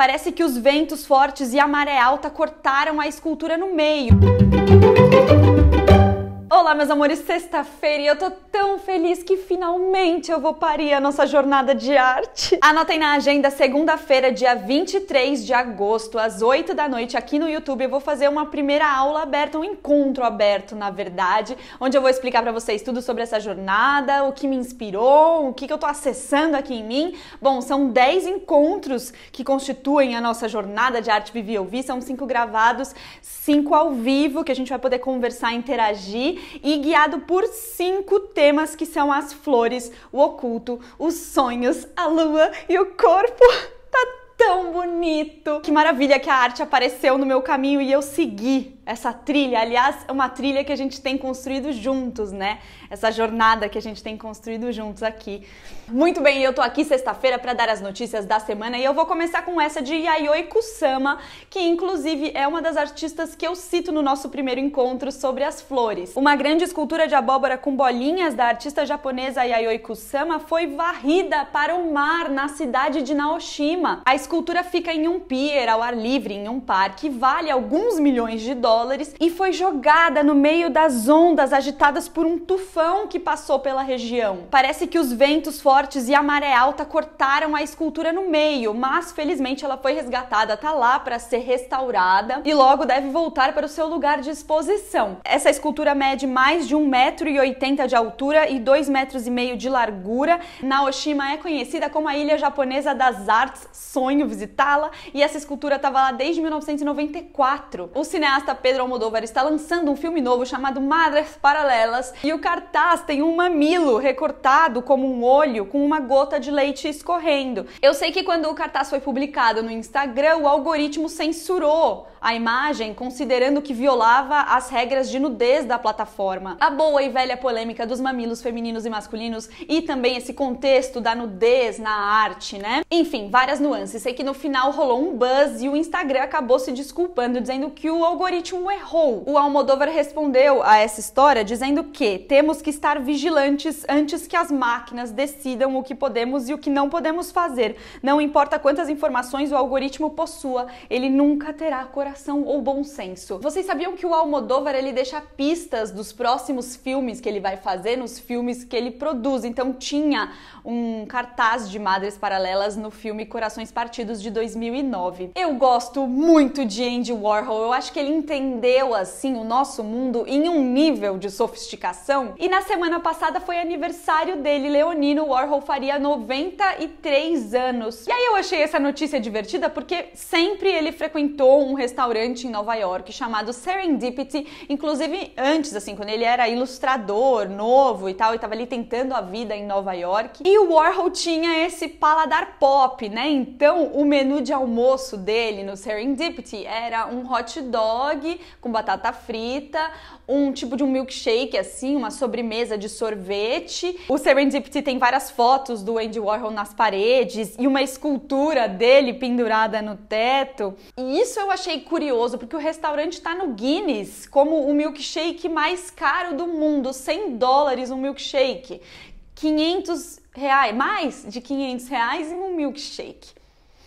Parece que os ventos fortes e a maré alta cortaram a escultura no meio. Olá, meus amores, sexta-feira e eu tô tão feliz que finalmente eu vou parir a nossa jornada de arte. Anotem na agenda, segunda-feira, dia 23 de agosto, às 8 da noite, aqui no YouTube, eu vou fazer uma primeira aula aberta, um encontro aberto, na verdade, onde eu vou explicar para vocês tudo sobre essa jornada, o que me inspirou, o que, que eu tô acessando aqui em mim. Bom, são 10 encontros que constituem a nossa jornada de arte Vivi Ouvi, são cinco gravados, cinco ao vivo, que a gente vai poder conversar, interagir e guiado por cinco temas que são as flores, o oculto, os sonhos, a lua e o corpo. Tá tão bonito! Que maravilha que a arte apareceu no meu caminho e eu segui essa trilha. Aliás, é uma trilha que a gente tem construído juntos, né? Essa jornada que a gente tem construído juntos aqui. Muito bem, eu tô aqui sexta-feira para dar as notícias da semana e eu vou começar com essa de Yayoi Kusama, que inclusive é uma das artistas que eu cito no nosso primeiro encontro sobre as flores. Uma grande escultura de abóbora com bolinhas da artista japonesa Yayoi Kusama foi varrida para o mar na cidade de Naoshima. A escultura fica em um pier ao ar livre em um parque, vale alguns milhões de dólares dólares e foi jogada no meio das ondas agitadas por um tufão que passou pela região. Parece que os ventos fortes e a maré alta cortaram a escultura no meio, mas felizmente ela foi resgatada, tá lá para ser restaurada e logo deve voltar para o seu lugar de exposição. Essa escultura mede mais de 1,80m de altura e 2,5 metros de largura. Naoshima é conhecida como a ilha japonesa das artes, sonho visitá-la, e essa escultura estava lá desde 1994. O cineasta Pedro Almodóvar está lançando um filme novo chamado Madres Paralelas e o cartaz tem um mamilo recortado como um olho com uma gota de leite escorrendo. Eu sei que quando o cartaz foi publicado no Instagram, o algoritmo censurou a imagem, considerando que violava as regras de nudez da plataforma. A boa e velha polêmica dos mamilos femininos e masculinos e também esse contexto da nudez na arte, né? Enfim, várias nuances. Sei que no final rolou um buzz e o Instagram acabou se desculpando, dizendo que o algoritmo errou. O Almodóvar respondeu a essa história dizendo que temos que estar vigilantes antes que as máquinas decidam o que podemos e o que não podemos fazer. Não importa quantas informações o algoritmo possua, ele nunca terá coração ou bom senso. Vocês sabiam que o Almodóvar ele deixa pistas dos próximos filmes que ele vai fazer, nos filmes que ele produz. Então tinha um cartaz de Madres Paralelas no filme Corações Partidos de 2009. Eu gosto muito de Andy Warhol. Eu acho que ele entende surpreendeu assim o nosso mundo em um nível de sofisticação. E na semana passada foi aniversário dele, Leonino Warhol faria 93 anos. E aí eu achei essa notícia divertida porque sempre ele frequentou um restaurante em Nova York chamado Serendipity, inclusive antes assim, quando ele era ilustrador, novo e tal, e tava ali tentando a vida em Nova York. E o Warhol tinha esse paladar pop, né? Então, o menu de almoço dele no Serendipity era um hot dog com batata frita, um tipo de um milkshake assim, uma sobremesa de sorvete. O Serendipity tem várias fotos do Andy Warhol nas paredes e uma escultura dele pendurada no teto. E isso eu achei curioso porque o restaurante está no Guinness como o milkshake mais caro do mundo, 100 dólares um milkshake. 500 reais, mais de 500 reais em um milkshake.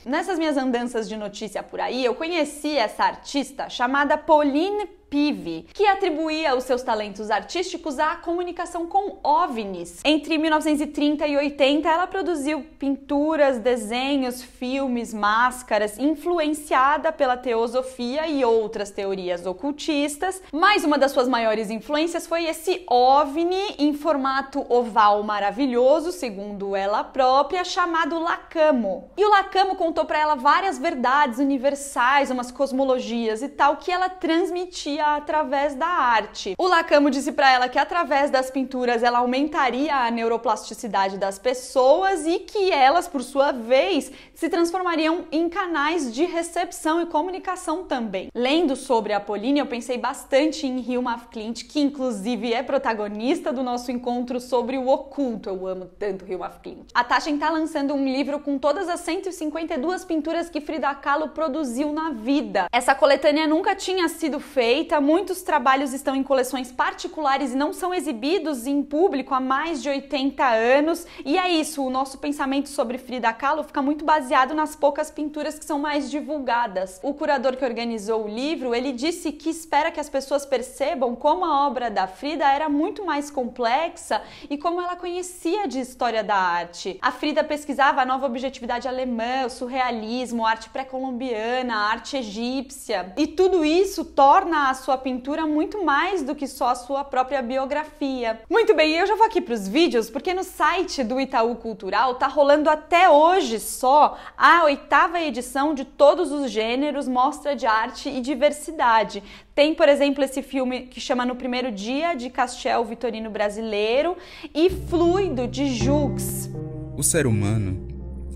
Nessas minhas andanças de notícia por aí, eu conheci essa artista chamada Pauline PIV, que atribuía os seus talentos artísticos à comunicação com OVNIs. Entre 1930 e 80, ela produziu pinturas, desenhos, filmes, máscaras, influenciada pela teosofia e outras teorias ocultistas. Mas uma das suas maiores influências foi esse OVNI em formato oval maravilhoso, segundo ela própria, chamado Lacamo. E o Lacamo contou para ela várias verdades universais, umas cosmologias e tal que ela transmitia seria através da arte. O Lacamo disse para ela que através das pinturas ela aumentaria a neuroplasticidade das pessoas e que elas, por sua vez, se transformariam em canais de recepção e comunicação também. Lendo sobre a Pauline, eu pensei bastante em Hilma F. Clint, que inclusive é protagonista do nosso encontro sobre o oculto. Eu amo tanto Hilma F. Clint. A Taschen está lançando um livro com todas as 152 pinturas que Frida Kahlo produziu na vida. Essa coletânea nunca tinha sido feita muitos trabalhos estão em coleções particulares e não são exibidos em público há mais de 80 anos. E é isso, o nosso pensamento sobre Frida Kahlo fica muito baseado nas poucas pinturas que são mais divulgadas. O curador que organizou o livro, ele disse que espera que as pessoas percebam como a obra da Frida era muito mais complexa e como ela conhecia de história da arte. A Frida pesquisava a nova objetividade alemã, o surrealismo, a arte pré-colombiana, a arte egípcia, e tudo isso torna a sua pintura muito mais do que só a sua própria biografia. Muito bem, eu já vou aqui para os vídeos, porque no site do Itaú Cultural tá rolando até hoje só a oitava edição de Todos os Gêneros, Mostra de Arte e Diversidade. Tem, por exemplo, esse filme que chama No Primeiro Dia, de Castiel Vitorino Brasileiro, e Fluido, de Jux. O ser humano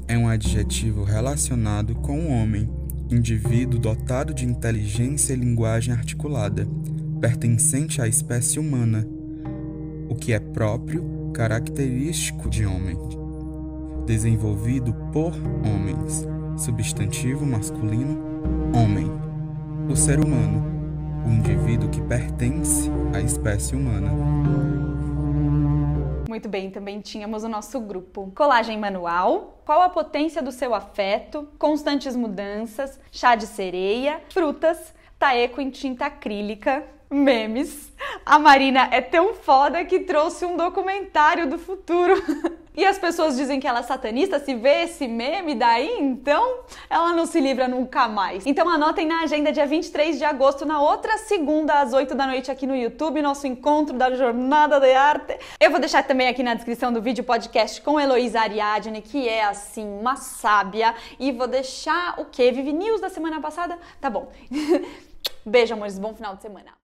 é um adjetivo relacionado com o homem indivíduo dotado de inteligência e linguagem articulada, pertencente à espécie humana, o que é próprio, característico de homem, desenvolvido por homens, substantivo masculino, homem, o ser humano, o indivíduo que pertence à espécie humana. Muito bem, também tínhamos o nosso grupo. Colagem manual, qual a potência do seu afeto, constantes mudanças, chá de sereia, frutas, taeco em tinta acrílica, memes. A Marina é tão foda que trouxe um documentário do futuro. e as pessoas dizem que ela é satanista, se vê esse meme, daí então ela não se livra nunca mais. Então anotem na agenda dia 23 de agosto, na outra segunda, às 8 da noite, aqui no YouTube, nosso encontro da Jornada de Arte. Eu vou deixar também aqui na descrição do vídeo podcast com Heloísa Ariadne, que é assim, uma sábia. E vou deixar o quê? Vivi News da semana passada? Tá bom. Beijo, amores, bom final de semana.